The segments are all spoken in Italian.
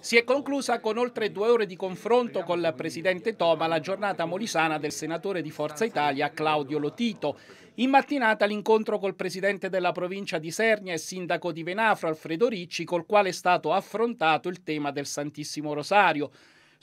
Si è conclusa con oltre due ore di confronto con il presidente Toma la giornata molisana del senatore di Forza Italia Claudio Lotito. In mattinata l'incontro col presidente della provincia di Sernia e sindaco di Venafro Alfredo Ricci, col quale è stato affrontato il tema del Santissimo Rosario.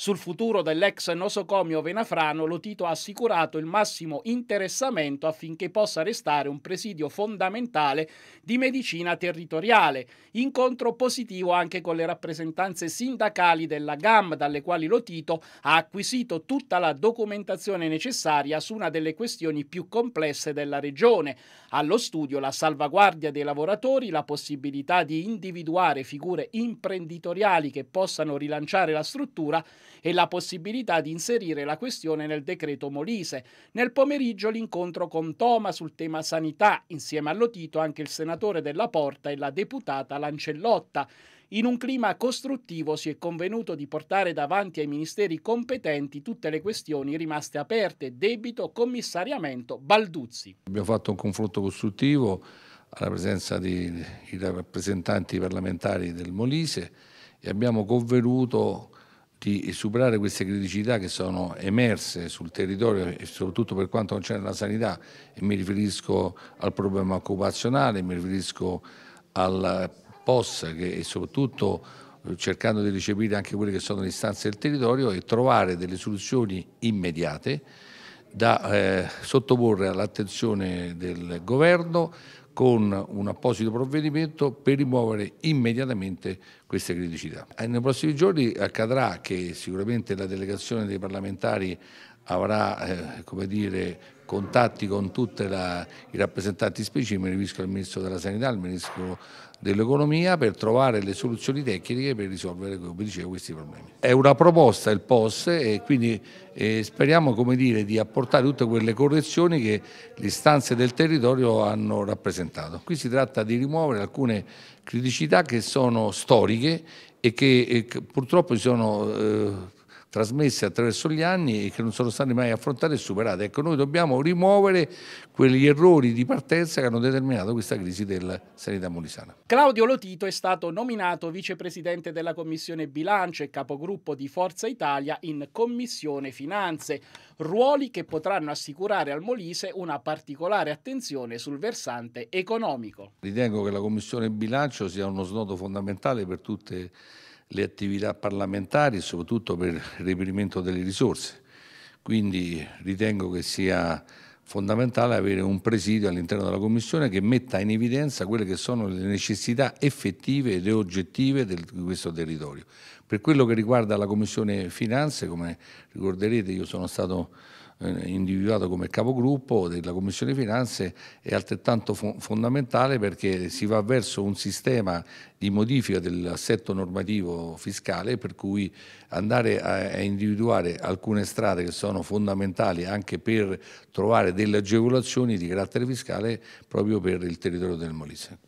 Sul futuro dell'ex nosocomio Venafrano, Lotito ha assicurato il massimo interessamento affinché possa restare un presidio fondamentale di medicina territoriale. Incontro positivo anche con le rappresentanze sindacali della GAM, dalle quali Lotito ha acquisito tutta la documentazione necessaria su una delle questioni più complesse della regione. Allo studio la salvaguardia dei lavoratori, la possibilità di individuare figure imprenditoriali che possano rilanciare la struttura e la possibilità di inserire la questione nel decreto Molise. Nel pomeriggio l'incontro con Toma sul tema sanità, insieme a Lotito anche il senatore della Porta e la deputata Lancellotta. In un clima costruttivo si è convenuto di portare davanti ai ministeri competenti tutte le questioni rimaste aperte, debito, commissariamento, Balduzzi. Abbiamo fatto un confronto costruttivo alla presenza dei rappresentanti parlamentari del Molise e abbiamo convenuto di superare queste criticità che sono emerse sul territorio e soprattutto per quanto concerne la sanità e mi riferisco al problema occupazionale, mi riferisco al POS che, e soprattutto eh, cercando di recepire anche quelle che sono le istanze del territorio e trovare delle soluzioni immediate da eh, sottoporre all'attenzione del governo con un apposito provvedimento per rimuovere immediatamente queste criticità. Eh, nei prossimi giorni accadrà che sicuramente la delegazione dei parlamentari avrà eh, come dire, contatti con tutti i rappresentanti specifici, mi riferisco al Ministro della Sanità, al Ministro dell'Economia, per trovare le soluzioni tecniche per risolvere, come dicevo, questi problemi. È una proposta il POS e quindi eh, speriamo dire, di apportare tutte quelle correzioni che le istanze del territorio hanno rappresentato. Qui si tratta di rimuovere alcune criticità che sono storiche e che eh, purtroppo si sono eh, trasmesse attraverso gli anni e che non sono state mai affrontate e superate. Ecco, noi dobbiamo rimuovere quegli errori di partenza che hanno determinato questa crisi della sanità molisana. Claudio Lotito è stato nominato vicepresidente della Commissione Bilancio e capogruppo di Forza Italia in Commissione Finanze, ruoli che potranno assicurare al Molise una particolare attenzione sul versante economico. Ritengo che la Commissione Bilancio sia uno snodo fondamentale per tutte le le attività parlamentari, e soprattutto per il reperimento delle risorse. Quindi ritengo che sia fondamentale avere un presidio all'interno della Commissione che metta in evidenza quelle che sono le necessità effettive ed oggettive di questo territorio. Per quello che riguarda la Commissione Finanze, come ricorderete io sono stato eh, individuato come capogruppo della Commissione Finanze è altrettanto fondamentale perché si va verso un sistema di modifica dell'assetto normativo fiscale per cui andare a, individuare alcune strade che sono fondamentali anche per trovare delle agevolazioni di carattere fiscale proprio per il territorio del Molise.